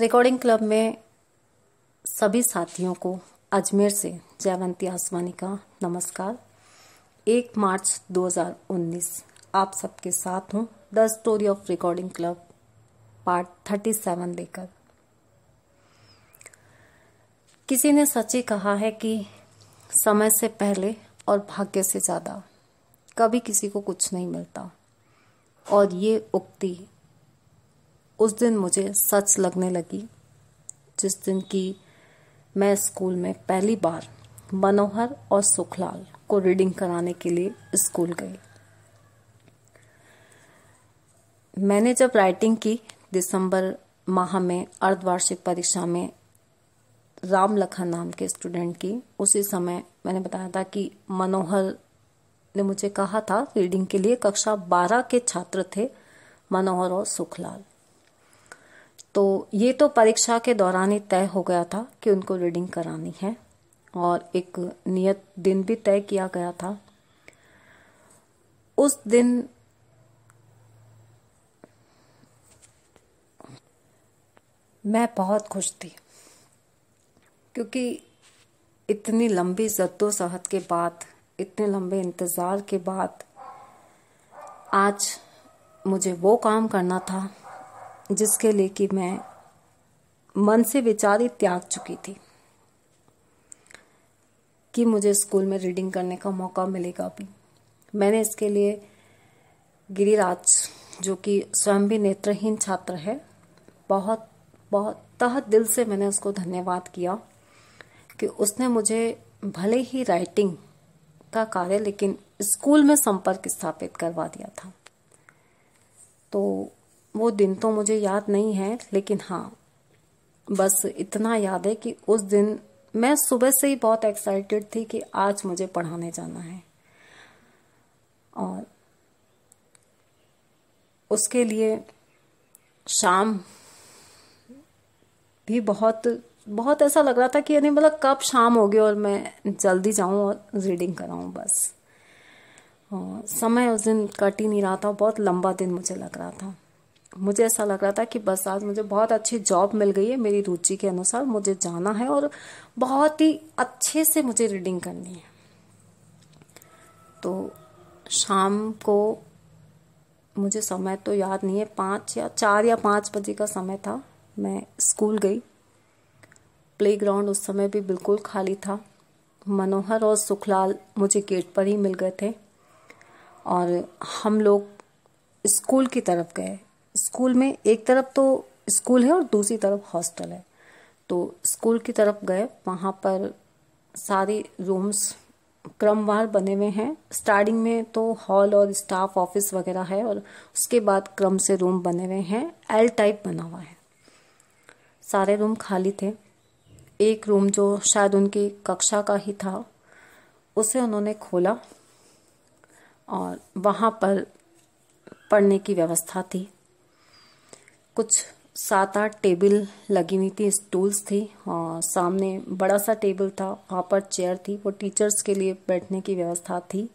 recording club में सभी साथियों को अजमेर से जयवंती आसमानी का नमस्कार एक मार्च 2019 आप सबके साथ हूँ the story of recording club part 37 लेकर किसी ने सच ही कहा है कि समय से पहले और भाग्य से ज़्यादा कभी किसी को कुछ नहीं मिलता और ये उक्ति उस दिन मुझे सच लगने लगी जिस दिन की मैं स्कूल में पहली बार मनोहर और सुखलाल को रीडिंग कराने के लिए स्कूल गई मैंने जब राइटिंग की दिसंबर माह में अर्धवार्षिक परीक्षा में राम लखा नाम के स्टूडेंट की उसी समय मैंने बताया था कि मनोहर ने मुझे कहा था रीडिंग के लिए कक्षा बारह के छात्र थे मनोहर और सुखलाल तो ये तो परीक्षा के दौरान ही तय हो गया था कि उनको रीडिंग करानी है और एक नियत दिन भी तय किया गया था उस दिन मैं बहुत खुश थी क्योंकि इतनी लंबी जद्दोजहद के बाद इतने लंबे इंतज़ार के बाद आज मुझे वो काम करना था जिसके लिए कि मैं मन से विचार ही त्याग चुकी थी कि मुझे स्कूल में रीडिंग करने का मौका मिलेगा अभी मैंने इसके लिए गिरिराज जो कि स्वयं भी नेत्रहीन छात्र है बहुत बहुत तह दिल से मैंने उसको धन्यवाद किया कि उसने मुझे भले ही राइटिंग का कार्य लेकिन स्कूल में संपर्क स्थापित करवा दिया था तो वो दिन तो मुझे याद नहीं है लेकिन हाँ बस इतना याद है कि उस दिन मैं सुबह से ही बहुत एक्साइटेड थी कि आज मुझे पढ़ाने जाना है और उसके लिए शाम भी बहुत बहुत ऐसा लग रहा था कि यानी मतलब कब शाम हो गई और मैं जल्दी जाऊं और रीडिंग कराऊं बस और समय उस दिन कट ही नहीं रहा था बहुत लंबा दिन मुझे लग रहा था मुझे ऐसा लग रहा था कि बस आज मुझे बहुत अच्छी जॉब मिल गई है मेरी रुचि के अनुसार मुझे जाना है और बहुत ही अच्छे से मुझे रीडिंग करनी है तो शाम को मुझे समय तो याद नहीं है पाँच या चार या पाँच बजे का समय था मैं स्कूल गई प्लेग्राउंड उस समय भी बिल्कुल खाली था मनोहर और सुखलाल मुझे गेट पर ही मिल गए थे और हम लोग स्कूल की तरफ गए स्कूल में एक तरफ तो स्कूल है और दूसरी तरफ हॉस्टल है तो स्कूल की तरफ गए वहाँ पर सारे रूम्स क्रमवार बने हुए हैं स्टार्टिंग में तो हॉल और स्टाफ ऑफिस वगैरह है और उसके बाद क्रम से रूम बने हुए हैं एल टाइप बना हुआ है सारे रूम खाली थे एक रूम जो शायद उनकी कक्षा का ही था उसे उन्होंने खोला और वहाँ पर पढ़ने की व्यवस्था थी कुछ सात आठ टेबल लगी हुई थी स्टूल्स थी और सामने बड़ा सा टेबल था वहाँ पर चेयर थी वो टीचर्स के लिए बैठने की व्यवस्था थी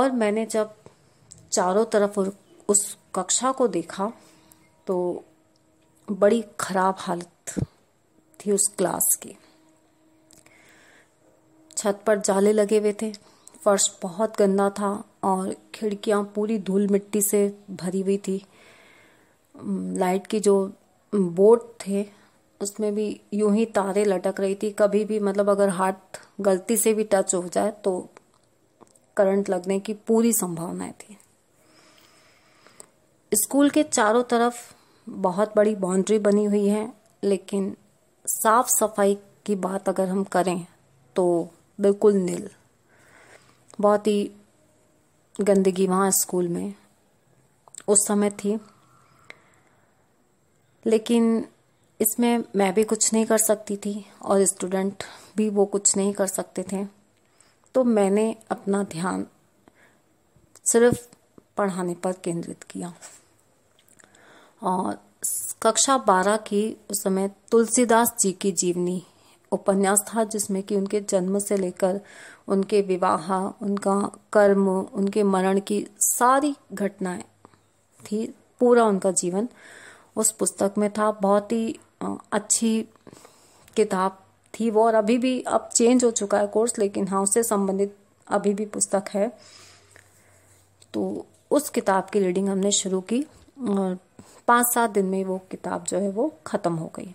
और मैंने जब चारों तरफ उस कक्षा को देखा तो बड़ी खराब हालत थी उस क्लास की छत पर जाले लगे हुए थे फर्श बहुत गंदा था और खिड़कियाँ पूरी धूल मिट्टी से भरी हुई थी लाइट की जो बोर्ड थे उसमें भी यूं ही तारे लटक रही थी कभी भी मतलब अगर हाथ गलती से भी टच हो जाए तो करंट लगने की पूरी संभावनाएं थी स्कूल के चारों तरफ बहुत बड़ी बाउंड्री बनी हुई है लेकिन साफ सफाई की बात अगर हम करें तो बिल्कुल नील बहुत ही गंदगी वहाँ स्कूल में उस समय थी लेकिन इसमें मैं भी कुछ नहीं कर सकती थी और स्टूडेंट भी वो कुछ नहीं कर सकते थे तो मैंने अपना ध्यान सिर्फ पढ़ाने पर केंद्रित किया और कक्षा बारह की उस समय तुलसीदास जी की जीवनी उपन्यास था जिसमें कि उनके जन्म से लेकर उनके विवाह उनका कर्म उनके मरण की सारी घटनाएं थी पूरा उनका जीवन उस पुस्तक में था बहुत ही अच्छी किताब थी वो और अभी भी अब चेंज हो चुका है कोर्स लेकिन हाँ उससे संबंधित अभी भी पुस्तक है तो उस किताब की रीडिंग हमने शुरू की और पाँच सात दिन में वो किताब जो है वो ख़त्म हो गई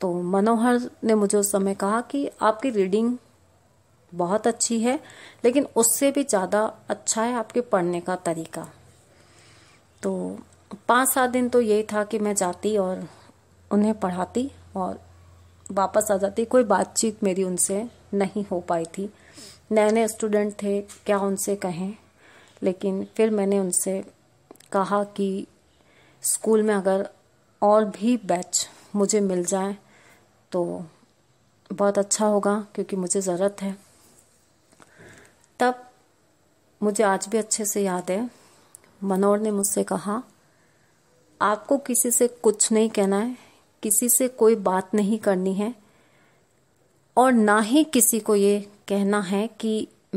तो मनोहर ने मुझे उस समय कहा कि आपकी रीडिंग बहुत अच्छी है लेकिन उससे भी ज़्यादा अच्छा है आपके पढ़ने का तरीका तो पाँच सात दिन तो यही था कि मैं जाती और उन्हें पढ़ाती और वापस आ जाती कोई बातचीत मेरी उनसे नहीं हो पाई थी नए नए स्टूडेंट थे क्या उनसे कहें लेकिन फिर मैंने उनसे कहा कि स्कूल में अगर और भी बैच मुझे मिल जाए तो बहुत अच्छा होगा क्योंकि मुझे ज़रूरत है तब मुझे आज भी अच्छे से याद है मनोहर ने मुझसे कहा आपको किसी से कुछ नहीं कहना है किसी से कोई बात नहीं करनी है और ना ही किसी को ये कहना है कि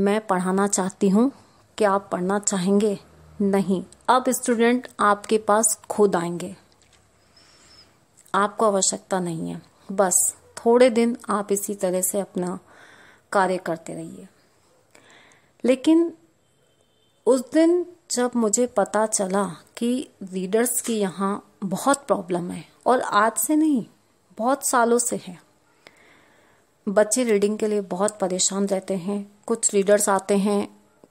मैं पढ़ाना चाहती हूँ क्या आप पढ़ना चाहेंगे नहीं अब स्टूडेंट आपके पास खुद आएंगे आपको आवश्यकता नहीं है बस थोड़े दिन आप इसी तरह से अपना कार्य करते रहिए लेकिन उस दिन जब मुझे पता चला कि रीडर्स की यहाँ बहुत प्रॉब्लम है और आज से नहीं बहुत सालों से है बच्चे रीडिंग के लिए बहुत परेशान रहते हैं कुछ रीडर्स आते हैं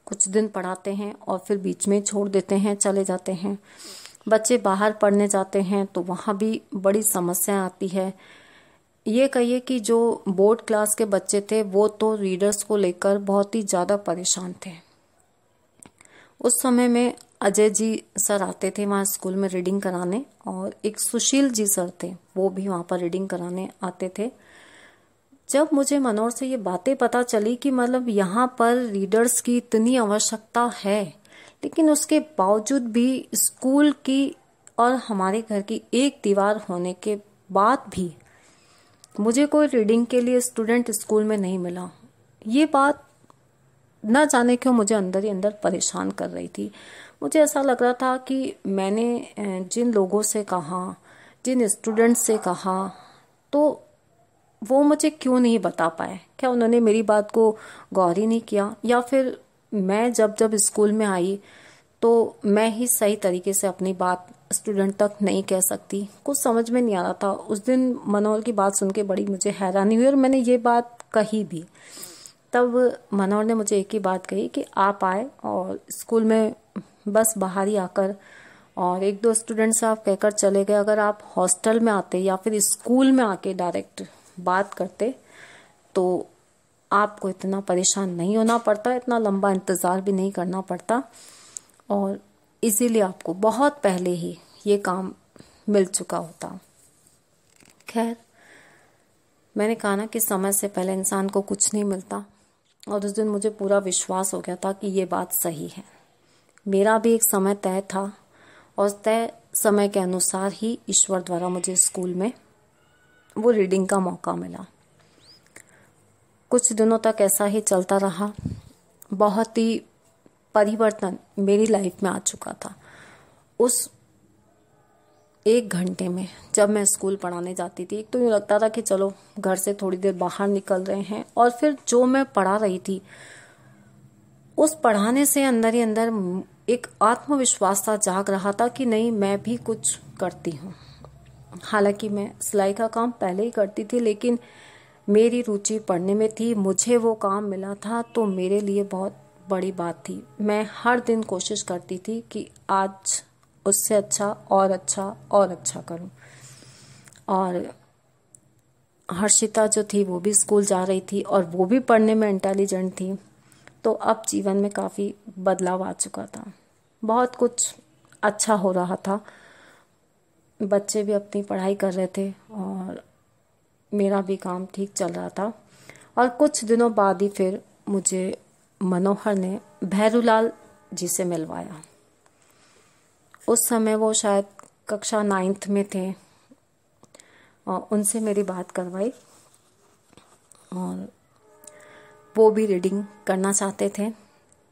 कुछ दिन पढ़ाते हैं और फिर बीच में छोड़ देते हैं चले जाते हैं बच्चे बाहर पढ़ने जाते हैं तो वहाँ भी बड़ी समस्याएं आती है ये कहिए कि जो बोर्ड क्लास के बच्चे थे वो तो रीडर्स को लेकर बहुत ही ज़्यादा परेशान थे उस समय में अजय जी सर आते थे वहाँ स्कूल में रीडिंग कराने और एक सुशील जी सर थे वो भी वहाँ पर रीडिंग कराने आते थे जब मुझे मनोहर से ये बातें पता चली कि मतलब यहाँ पर रीडर्स की इतनी आवश्यकता है लेकिन उसके बावजूद भी स्कूल की और हमारे घर की एक दीवार होने के बाद भी मुझे कोई रीडिंग के लिए स्टूडेंट स्कूल में नहीं मिला ये बात न जाने क्यों मुझे अंदर ही अंदर परेशान कर रही थी मुझे ऐसा लग रहा था कि मैंने जिन लोगों से कहा जिन स्टूडेंट से कहा तो वो मुझे क्यों नहीं बता पाए क्या उन्होंने मेरी बात को गौर ही नहीं किया या फिर मैं जब जब स्कूल में आई तो मैं ही सही तरीके से अपनी बात स्टूडेंट तक नहीं कह सकती कुछ समझ में नहीं आ रहा था उस दिन मनोहर की बात सुन के बड़ी मुझे हैरानी हुई और मैंने ये बात कही भी तब मनोहर ने मुझे एक ही बात कही कि आप आए और स्कूल में बस बाहर ही आकर और एक दो स्टूडेंट्स आप कहकर चले गए अगर आप हॉस्टल में आते या फिर स्कूल में आके डायरेक्ट बात करते तो आपको इतना परेशान नहीं होना पड़ता इतना लंबा इंतज़ार भी नहीं करना पड़ता और इसीलिए आपको बहुत पहले ही ये काम मिल चुका होता खैर मैंने कहा ना कि समय से पहले इंसान को कुछ नहीं मिलता और उस दिन मुझे पूरा विश्वास हो गया था कि ये बात सही है मेरा भी एक समय तय था और तय समय के अनुसार ही ईश्वर द्वारा मुझे स्कूल में वो रीडिंग का मौका मिला कुछ दिनों तक ऐसा ही चलता रहा बहुत ही परिवर्तन मेरी लाइफ में आ चुका था उस एक घंटे में जब मैं स्कूल पढ़ाने जाती थी एक तो यूँ लगता था कि चलो घर से थोड़ी देर बाहर निकल रहे हैं और फिर जो मैं पढ़ा रही थी उस पढ़ाने से अंदर ही अंदर एक आत्मविश्वास सा जाग रहा था कि नहीं मैं भी कुछ करती हूँ हालांकि मैं सिलाई का काम पहले ही करती थी लेकिन मेरी रुचि पढ़ने में थी मुझे वो काम मिला था तो मेरे लिए बहुत बड़ी बात थी मैं हर दिन कोशिश करती थी कि आज उससे अच्छा और अच्छा और अच्छा करूं और हर्षिता जो थी वो भी स्कूल जा रही थी और वो भी पढ़ने में इंटेलिजेंट थी तो अब जीवन में काफ़ी बदलाव आ चुका था बहुत कुछ अच्छा हो रहा था बच्चे भी अपनी पढ़ाई कर रहे थे और मेरा भी काम ठीक चल रहा था और कुछ दिनों बाद ही फिर मुझे मनोहर ने भैरूलाल जी से मिलवाया उस समय वो शायद कक्षा नाइन्थ में थे और उनसे मेरी बात करवाई और वो भी रीडिंग करना चाहते थे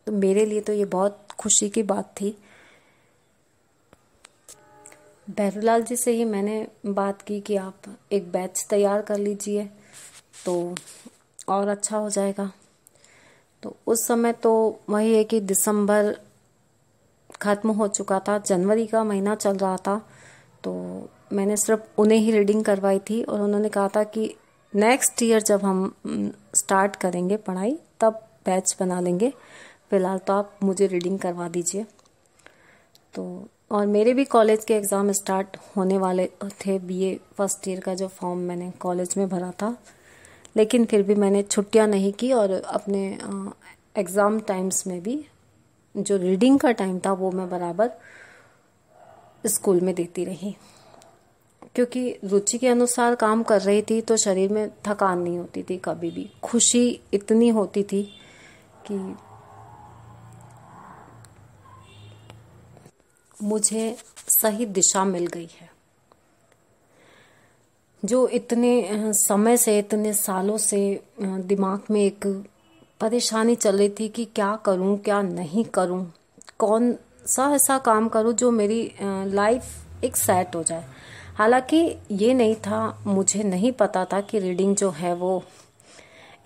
तो मेरे लिए तो ये बहुत खुशी की बात थी बैरूलाल जी से ही मैंने बात की कि आप एक बैच तैयार कर लीजिए तो और अच्छा हो जाएगा तो उस समय तो वही है कि दिसंबर ख़त्म हो चुका था जनवरी का महीना चल रहा था तो मैंने सिर्फ उन्हें ही रीडिंग करवाई थी और उन्होंने कहा था कि नेक्स्ट ईयर जब हम स्टार्ट करेंगे पढ़ाई तब बैच बना लेंगे फ़िलहाल तो आप मुझे रीडिंग करवा दीजिए तो और मेरे भी कॉलेज के एग्ज़ाम स्टार्ट होने वाले थे बीए फर्स्ट ईयर का जो फॉर्म मैंने कॉलेज में भरा था लेकिन फिर भी मैंने छुट्टियां नहीं की और अपने एग्ज़ाम टाइम्स में भी जो रीडिंग का टाइम था वो मैं बराबर स्कूल में देती रही क्योंकि रुचि के अनुसार काम कर रही थी तो शरीर में थकान नहीं होती थी कभी भी खुशी इतनी होती थी कि मुझे सही दिशा मिल गई है जो इतने समय से इतने सालों से दिमाग में एक परेशानी चल रही थी कि क्या करूं क्या नहीं करूं कौन सा ऐसा काम करूं जो मेरी लाइफ एक सेट हो जाए हालांकि ये नहीं था मुझे नहीं पता था कि रीडिंग जो है वो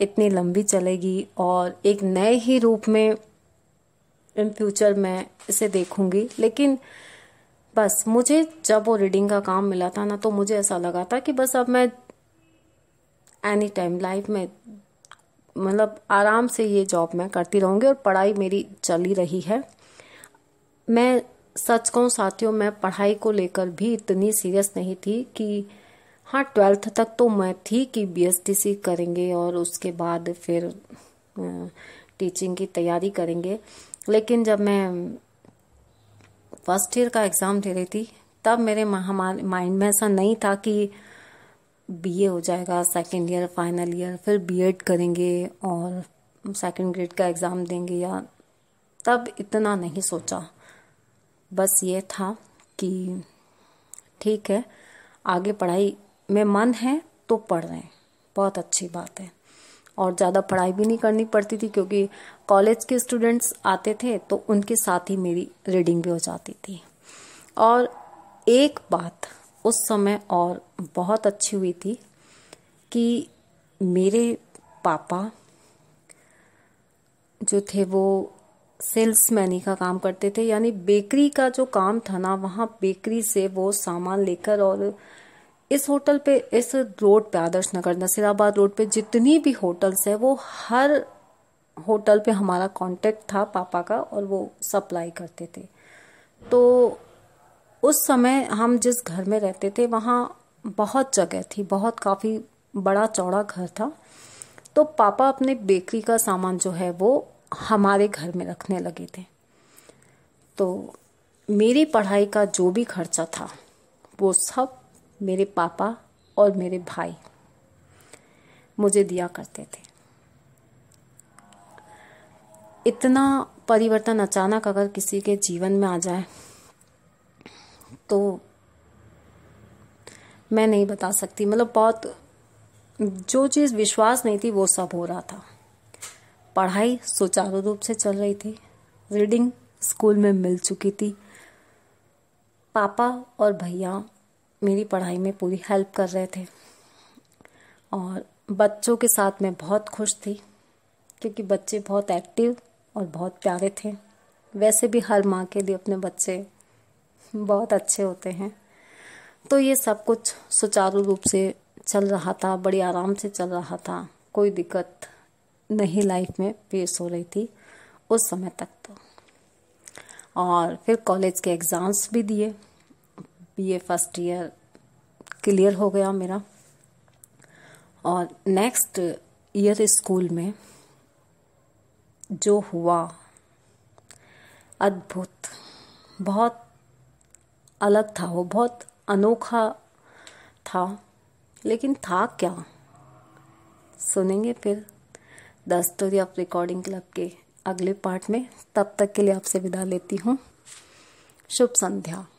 इतनी लंबी चलेगी और एक नए ही रूप में इन फ्यूचर मैं इसे देखूंगी लेकिन बस मुझे जब वो रीडिंग का काम मिला था ना तो मुझे ऐसा लगा था कि बस अब मैं एनी टाइम लाइफ में मतलब आराम से ये जॉब मैं करती रहूँगी और पढ़ाई मेरी चली रही है मैं सच कहूँ साथियों मैं पढ़ाई को लेकर भी इतनी सीरियस नहीं थी कि हाँ ट्वेल्थ तक तो मैं थी कि बी करेंगे और उसके बाद फिर टीचिंग की तैयारी करेंगे लेकिन जब मैं फर्स्ट ईयर का एग्ज़ाम दे रही थी तब मेरे माइंड में ऐसा नहीं था कि बीए हो जाएगा सेकेंड ईयर फाइनल ईयर फिर बीएड करेंगे और सेकेंड ग्रेड का एग्ज़ाम देंगे या तब इतना नहीं सोचा बस ये था कि ठीक है आगे पढ़ाई में मन है तो पढ़ रहे हैं बहुत अच्छी बात है और ज़्यादा पढ़ाई भी नहीं करनी पड़ती थी क्योंकि कॉलेज के स्टूडेंट्स आते थे तो उनके साथ ही मेरी रीडिंग भी हो जाती थी और एक बात उस समय और बहुत अच्छी हुई थी कि मेरे पापा जो थे वो सेल्स मैनी का काम करते थे यानी बेकरी का जो काम था ना वहाँ बेकरी से वो सामान लेकर और इस होटल पे इस रोड पे आदर्श नगर नसीराबाद रोड पे जितनी भी होटल्स है वो हर होटल पे हमारा कांटेक्ट था पापा का और वो सप्लाई करते थे तो उस समय हम जिस घर में रहते थे वहाँ बहुत जगह थी बहुत काफ़ी बड़ा चौड़ा घर था तो पापा अपने बेकरी का सामान जो है वो हमारे घर में रखने लगे थे तो मेरी पढ़ाई का जो भी खर्चा था वो सब मेरे पापा और मेरे भाई मुझे दिया करते थे इतना परिवर्तन अचानक अगर किसी के जीवन में आ जाए तो मैं नहीं बता सकती मतलब बहुत जो चीज़ विश्वास नहीं थी वो सब हो रहा था पढ़ाई सुचारू रूप से चल रही थी रीडिंग स्कूल में मिल चुकी थी पापा और भैया मेरी पढ़ाई में पूरी हेल्प कर रहे थे और बच्चों के साथ मैं बहुत खुश थी क्योंकि बच्चे बहुत एक्टिव और बहुत प्यारे थे वैसे भी हर माँ के लिए अपने बच्चे बहुत अच्छे होते हैं तो ये सब कुछ सुचारू रूप से चल रहा था बड़ी आराम से चल रहा था कोई दिक्कत नहीं लाइफ में पेश हो रही थी उस समय तक तो और फिर कॉलेज के एग्ज़ाम्स भी दिए बीए फर्स्ट ईयर क्लियर हो गया मेरा और नेक्स्ट ईयर स्कूल में जो हुआ अद्भुत बहुत अलग था वो बहुत अनोखा था लेकिन था क्या सुनेंगे फिर the story of recording club के अगले पार्ट में तब तक के लिए आपसे विदा लेती हूँ शुभ संध्या